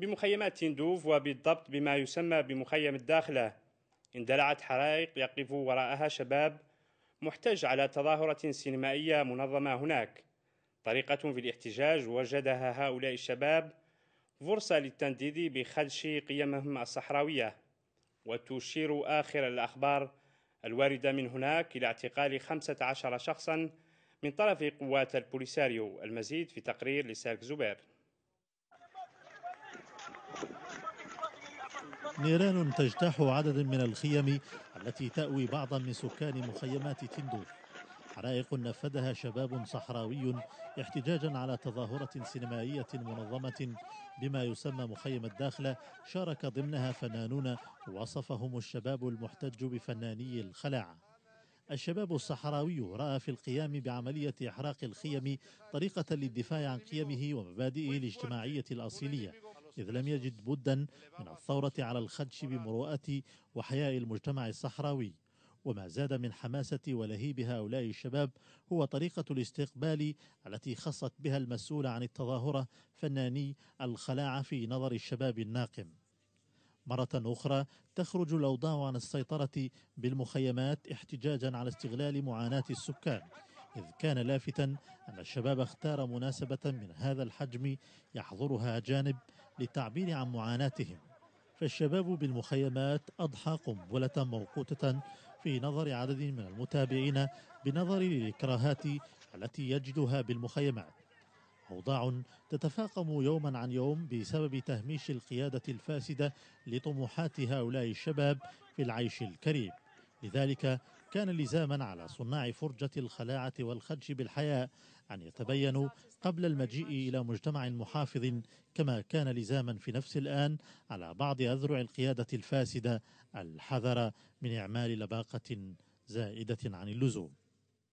بمخيمات تندوف وبالضبط بما يسمى بمخيم الداخلة اندلعت حرائق يقف وراءها شباب محتج على تظاهرة سينمائية منظمة هناك طريقة في الاحتجاج وجدها هؤلاء الشباب فرصة للتنديد بخدش قيمهم الصحراوية وتشير آخر الأخبار الواردة من هناك إلى اعتقال 15 شخصا من طرف قوات البوليساريو المزيد في تقرير لسالك زبير نيران تجتاح عدد من الخيم التي تأوي بعضا من سكان مخيمات تندوف حرائق نفذها شباب صحراوي احتجاجا على تظاهرة سينمائية منظمة بما يسمى مخيم الداخلة شارك ضمنها فنانون وصفهم الشباب المحتج بفناني الخلع الشباب الصحراوي رأى في القيام بعملية إحراق الخيم طريقة للدفاع عن قيمه ومبادئه الاجتماعية الأصيلية إذ لم يجد بدا من الثورة على الخدش بمروءة وحياء المجتمع الصحراوي وما زاد من حماسة ولهيب هؤلاء الشباب هو طريقة الاستقبال التي خصت بها المسؤول عن التظاهرة فناني الخلاعة في نظر الشباب الناقم مرة أخرى تخرج الأوضاع عن السيطرة بالمخيمات احتجاجا على استغلال معاناة السكان إذ كان لافتا أن الشباب اختار مناسبة من هذا الحجم يحضرها أجانب للتعبير عن معاناتهم فالشباب بالمخيمات أضحى قنبلة موقوتة في نظر عدد من المتابعين بنظر الإكراهات التي يجدها بالمخيمات أوضاع تتفاقم يوما عن يوم بسبب تهميش القيادة الفاسدة لطموحات هؤلاء الشباب في العيش الكريم لذلك كان لزاما على صناع فرجة الخلاعة والخدش بالحياة أن يتبينوا قبل المجيء إلى مجتمع محافظ كما كان لزاما في نفس الآن على بعض أذرع القيادة الفاسدة الحذر من إعمال لباقة زائدة عن اللزوم